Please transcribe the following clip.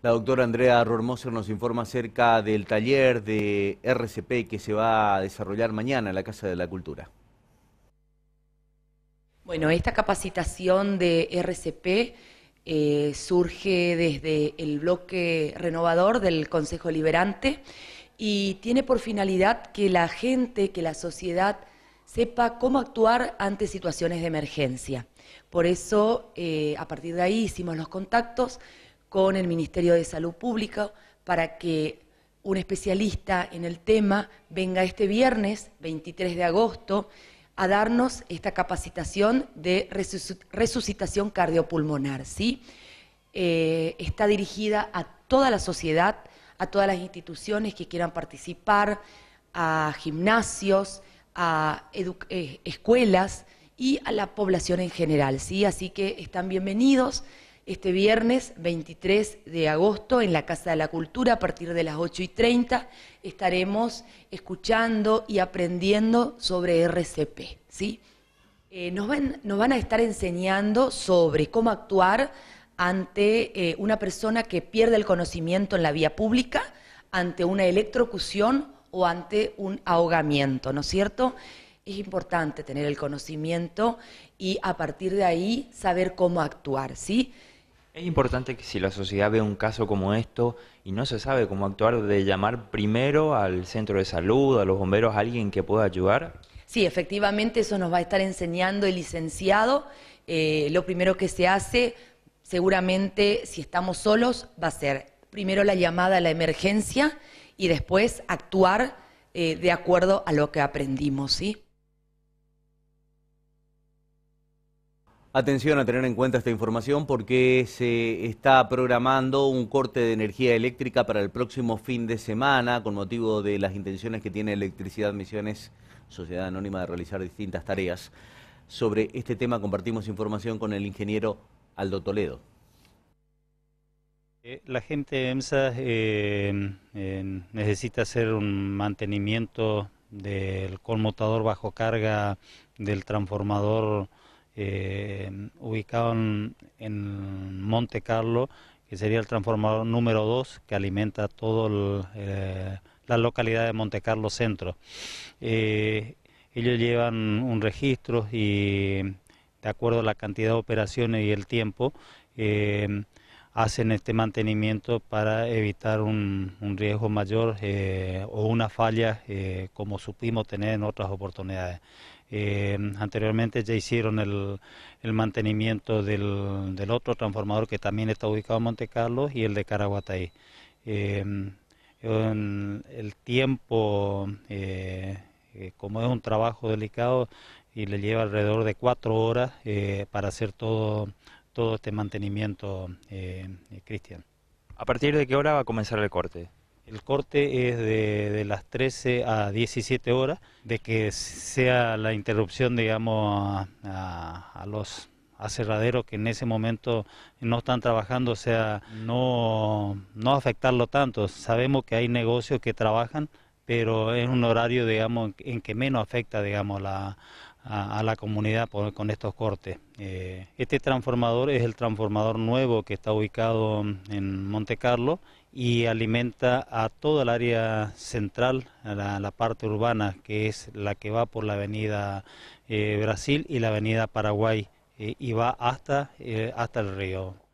La doctora Andrea Rormoser nos informa acerca del taller de RCP que se va a desarrollar mañana en la Casa de la Cultura. Bueno, esta capacitación de RCP eh, surge desde el bloque renovador del Consejo Liberante y tiene por finalidad que la gente, que la sociedad sepa cómo actuar ante situaciones de emergencia. Por eso, eh, a partir de ahí hicimos los contactos con el Ministerio de Salud Pública para que un especialista en el tema venga este viernes 23 de agosto a darnos esta capacitación de resucitación cardiopulmonar. ¿sí? Eh, está dirigida a toda la sociedad, a todas las instituciones que quieran participar, a gimnasios, a eh, escuelas y a la población en general. ¿sí? Así que están bienvenidos este viernes 23 de agosto en la Casa de la Cultura a partir de las 8 y 30 estaremos escuchando y aprendiendo sobre RCP. ¿sí? Eh, nos, van, a estar enseñando sobre cómo actuar ante eh, una persona que pierde el conocimiento en la vía pública, ante una electrocución o ante un ahogamiento, ¿no es cierto? Es importante tener el conocimiento y a partir de ahí saber cómo actuar, ¿sí? Es importante que si la sociedad ve un caso como esto y no se sabe cómo actuar, de llamar primero al centro de salud, a los bomberos, a alguien que pueda ayudar. Sí, efectivamente eso nos va a estar enseñando el licenciado. Eh, lo primero que se hace, seguramente si estamos solos, va a ser primero la llamada a la emergencia y después actuar eh, de acuerdo a lo que aprendimos, ¿sí? Atención a tener en cuenta esta información porque se está programando un corte de energía eléctrica para el próximo fin de semana con motivo de las intenciones que tiene Electricidad Misiones, Sociedad Anónima, de realizar distintas tareas. Sobre este tema compartimos información con el ingeniero Aldo Toledo. Eh, la gente de EMSA em, em, necesita hacer un mantenimiento del conmutador bajo carga del transformador eh, ubicado en, Monte Carlo, que sería el transformador número 2 que alimenta toda eh, la localidad de Monte Carlo Centro. Eh, ellos llevan un registro y de acuerdo a la cantidad de operaciones y el tiempo, hacen este mantenimiento para evitar un, riesgo mayor o una falla como supimos tener en otras oportunidades. Eh, anteriormente ya hicieron el, mantenimiento del, otro transformador que también está ubicado en Monte Carlos y el de Caraguatay. Eh, el tiempo, eh, como es un trabajo delicado y le lleva alrededor de cuatro horas para hacer todo, todo este mantenimiento, Cristian. ¿A partir de qué hora va a comenzar el corte? El corte es de, las 13 a 17 horas, de que sea la interrupción, digamos, a, los aserraderos que en ese momento no están trabajando, o sea, no, afectarlo tanto. Sabemos que hay negocios que trabajan, pero es un horario, digamos, en que menos afecta, digamos, a, la comunidad con estos cortes. Eh, este transformador es el transformador nuevo que está ubicado en Monte Carlo y alimenta a toda el área central, a la, parte urbana, que es la que va por la avenida eh, Brasil y la avenida Paraguay, eh, y va hasta, eh, hasta el río.